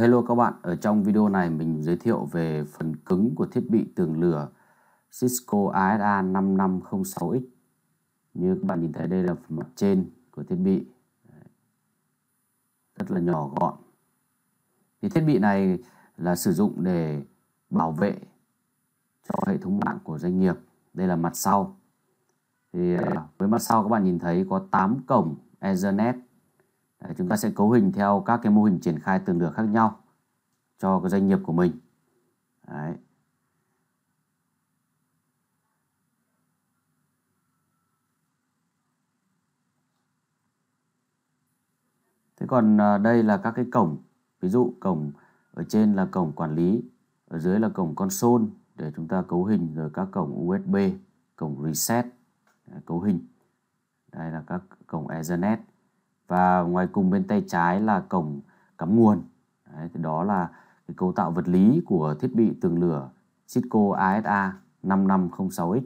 Hello các bạn, ở trong video này mình giới thiệu về phần cứng của thiết bị tường lửa Cisco ASA 5506X Như các bạn nhìn thấy đây là phần mặt trên của thiết bị Rất là nhỏ gọn Thì thiết bị này là sử dụng để bảo vệ cho hệ thống mạng của doanh nghiệp Đây là mặt sau Thì à, với mặt sau các bạn nhìn thấy có 8 cổng Ethernet chúng ta sẽ cấu hình theo các cái mô hình triển khai tương được khác nhau cho cái doanh nghiệp của mình Đấy. thế còn à, đây là các cái cổng ví dụ cổng ở trên là cổng quản lý ở dưới là cổng console để chúng ta cấu hình rồi các cổng USB cổng reset cấu hình đây là các cổng Ethernet và ngoài cùng bên tay trái là cổng cắm nguồn Đấy, thì đó là cái cấu tạo vật lý của thiết bị tường lửa Cisco ASA 5506X